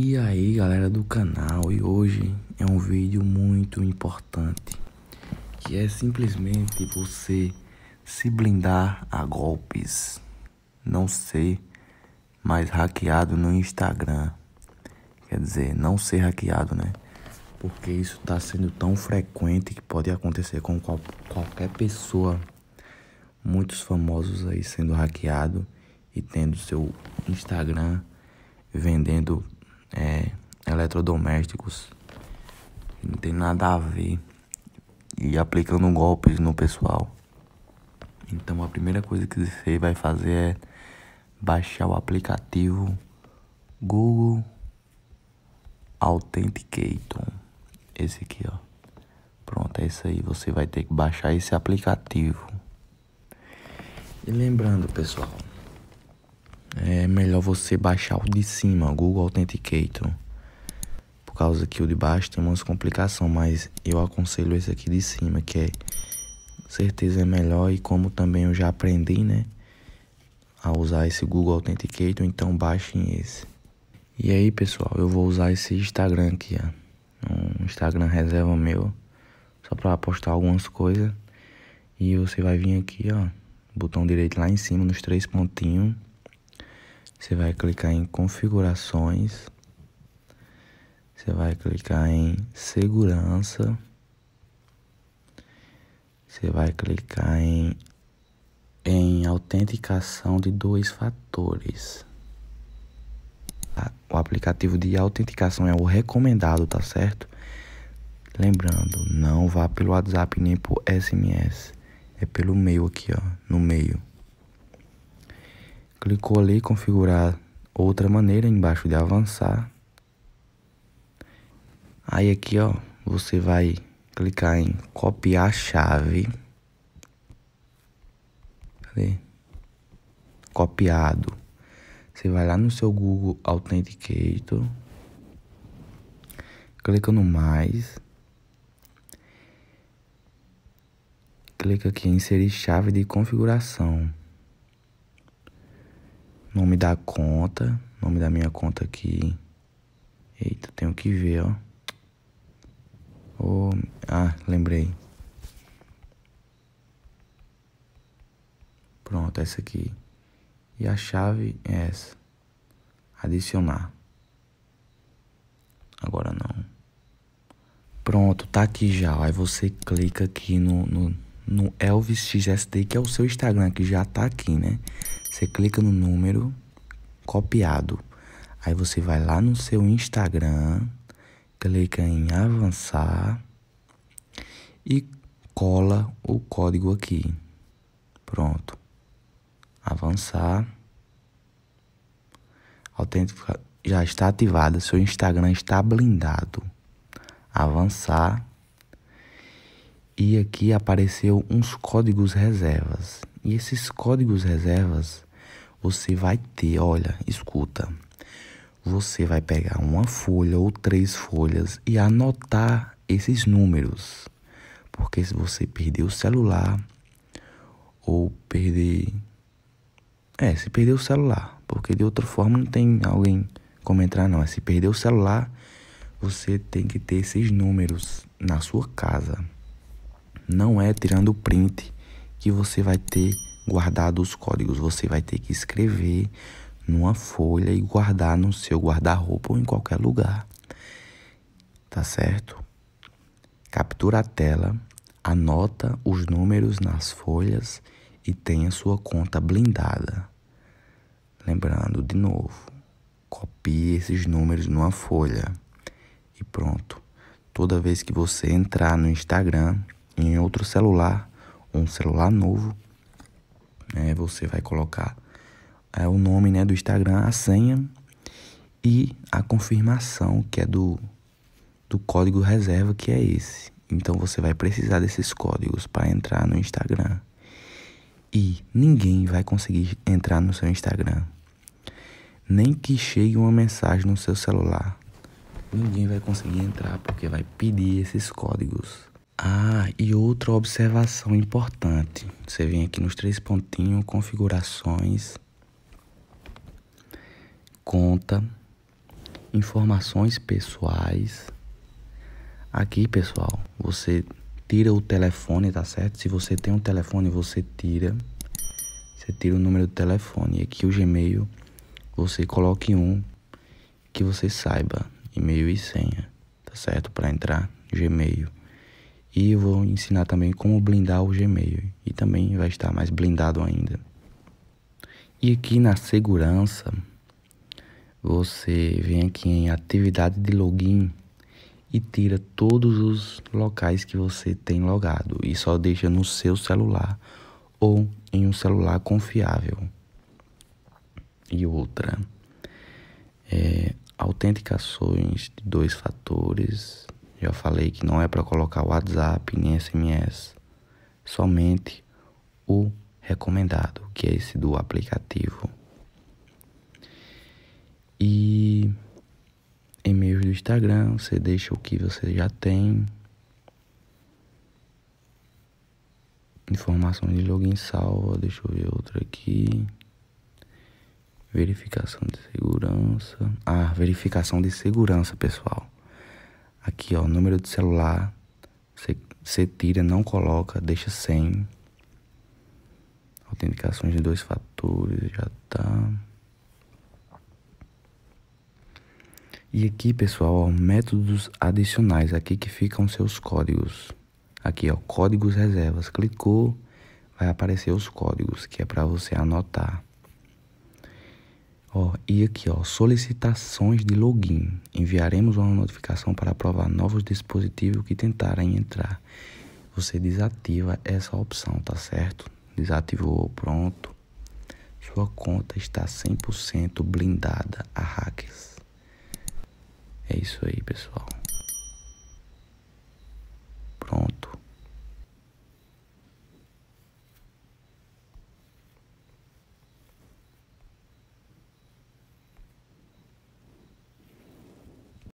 E aí galera do canal, e hoje é um vídeo muito importante Que é simplesmente você se blindar a golpes Não ser mais hackeado no Instagram Quer dizer, não ser hackeado né Porque isso está sendo tão frequente que pode acontecer com qual, qualquer pessoa Muitos famosos aí sendo hackeado e tendo seu Instagram vendendo é, eletrodomésticos. Não tem nada a ver. E aplicando golpes no pessoal. Então a primeira coisa que você vai fazer é baixar o aplicativo Google Authenticator. Esse aqui, ó. Pronto, é isso aí. Você vai ter que baixar esse aplicativo. E lembrando, pessoal, é melhor você baixar o de cima, o Google Authenticator. Por causa que o de baixo tem umas complicações, mas eu aconselho esse aqui de cima, que é certeza é melhor e como também eu já aprendi, né, a usar esse Google Authenticator, então baixem esse. E aí, pessoal, eu vou usar esse Instagram aqui, ó. Um Instagram reserva meu, só para postar algumas coisas. E você vai vir aqui, ó, botão direito lá em cima, nos três pontinhos. Você vai clicar em configurações. Você vai clicar em segurança. Você vai clicar em em autenticação de dois fatores. O aplicativo de autenticação é o recomendado, tá certo? Lembrando, não vá pelo WhatsApp nem por SMS. É pelo meio aqui, ó, no meio. Clicou ali configurar outra maneira embaixo de avançar. Aí aqui, ó, você vai clicar em copiar chave. Cadê? Copiado. Você vai lá no seu Google Authenticator. Clica no mais. Clica aqui em inserir chave de configuração. Nome da conta. Nome da minha conta aqui. Eita, tenho que ver, ó. Oh, ah, lembrei. Pronto, essa aqui. E a chave é essa. Adicionar. Agora não. Pronto, tá aqui já. Aí você clica aqui no, no no Elvis XST, que é o seu Instagram, que já tá aqui, né? Você clica no número copiado. Aí você vai lá no seu Instagram, clica em avançar e cola o código aqui. Pronto. Avançar. Autêntica já está ativada, seu Instagram está blindado. Avançar e aqui apareceu uns códigos reservas. E esses códigos reservas você vai ter, olha, escuta. Você vai pegar uma folha ou três folhas e anotar esses números. Porque se você perder o celular ou perder é, se perder o celular, porque de outra forma não tem alguém como entrar não. É se perder o celular, você tem que ter esses números na sua casa. Não é tirando print que você vai ter guardado os códigos. Você vai ter que escrever numa folha e guardar no seu guarda-roupa ou em qualquer lugar. Tá certo? Captura a tela, anota os números nas folhas e tenha sua conta blindada. Lembrando de novo, copie esses números numa folha e pronto. Toda vez que você entrar no Instagram, em outro celular, um celular novo, né, você vai colocar é, o nome né, do Instagram, a senha e a confirmação que é do, do código reserva, que é esse. Então você vai precisar desses códigos para entrar no Instagram. E ninguém vai conseguir entrar no seu Instagram. Nem que chegue uma mensagem no seu celular. Ninguém vai conseguir entrar porque vai pedir esses códigos. Ah, e outra observação importante. Você vem aqui nos três pontinhos, configurações, conta, informações pessoais. Aqui, pessoal, você tira o telefone, tá certo? Se você tem um telefone, você tira. Você tira o número do telefone. E aqui o Gmail, você coloque um que você saiba, e-mail e senha, tá certo? Para entrar Gmail. E eu vou ensinar também como blindar o Gmail e também vai estar mais blindado ainda. E aqui na segurança, você vem aqui em atividade de login e tira todos os locais que você tem logado e só deixa no seu celular ou em um celular confiável. E outra, é, autenticações de dois fatores, já falei que não é para colocar WhatsApp nem SMS, somente o recomendado, que é esse do aplicativo. E e-mails do Instagram, você deixa o que você já tem. Informação de login salva, deixa eu ver outra aqui. Verificação de segurança. Ah, verificação de segurança, pessoal. Aqui, ó, número de celular. Você tira, não coloca, deixa sem. Autenticações de dois fatores, já tá. E aqui, pessoal, ó, métodos adicionais. Aqui que ficam seus códigos. Aqui, ó, códigos reservas. Clicou, vai aparecer os códigos, que é para você anotar. Ó, e aqui, ó, solicitações de login. Enviaremos uma notificação para aprovar novos dispositivos que tentarem entrar. Você desativa essa opção, tá certo? Desativou, pronto. Sua conta está 100% blindada a hackers. É isso aí, pessoal.